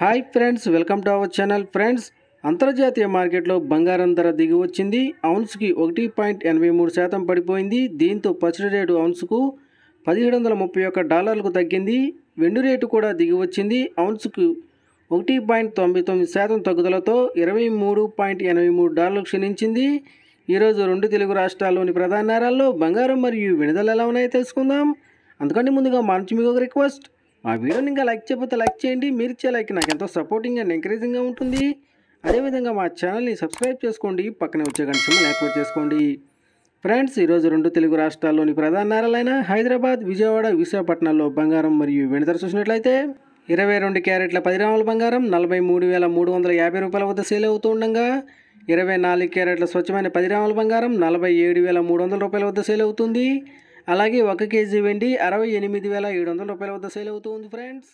hi friends welcome to our channel friends అంతర్జాతీయ మార్కెట్లో బంగారం ధర దిగి వచ్చింది అవున్స్కి ఒకటి పాయింట్ ఎనభై మూడు శాతం పడిపోయింది దీంతో పసిడి రేటు అవున్స్కు పదిహేడు వందల ముప్పై ఒక్క డాలర్లకు తగ్గింది వెండి రేటు కూడా దిగి వచ్చింది అవున్స్కు ఒకటి పాయింట్ తొంభై తొమ్మిది శాతం తగ్గుదలతో ఇరవై మూడు పాయింట్ ఎనభై మూడు డాలర్లు క్షీణించింది ఈరోజు రెండు తెలుగు రాష్ట్రాల్లోని ప్రధాన నేరాల్లో బంగారం మరియు విడుదల ఎలా ఉన్నాయో తెలుసుకుందాం అందుకని ముందుగా మార్చి మీకు ఒక రిక్వెస్ట్ మా వీడియోని ఇంకా లైక్ చేయకపోతే లైక్ చేయండి మీరు ఇచ్చే లైక్ నాకు ఎంతో సపోర్టింగ్ అండ్ ఎంకరేజింగ్గా ఉంటుంది అదేవిధంగా మా ఛానల్ని సబ్స్క్రైబ్ చేసుకోండి పక్కనే వచ్చే గంట సింబల్ యాక్టివేట్ చేసుకోండి ఫ్రెండ్స్ ఈరోజు రెండు తెలుగు రాష్ట్రాల్లోని ప్రధాన నగరాలైన హైదరాబాద్ విజయవాడ విశాఖపట్నంలో బంగారం మరియు వెనుదర చూసినట్లయితే ఇరవై రెండు క్యారెట్ల పది గ్రాముల బంగారం నలభై మూడు వేల మూడు వందల యాభై రూపాయల వద్ద సేల్ అవుతూ ఉండగా ఇరవై నాలుగు క్యారెట్ల స్వచ్ఛమైన పది గ్రాముల బంగారం నలభై ఏడు వేల మూడు వందల రూపాయల వద్ద సేల్ అవుతుంది అలాగే ఒక కేజీ వెండి అరవై ఎనిమిది వేల ఏడు వందల రూపాయల వద్ద సేల్ అవుతుంది ఫ్రెండ్స్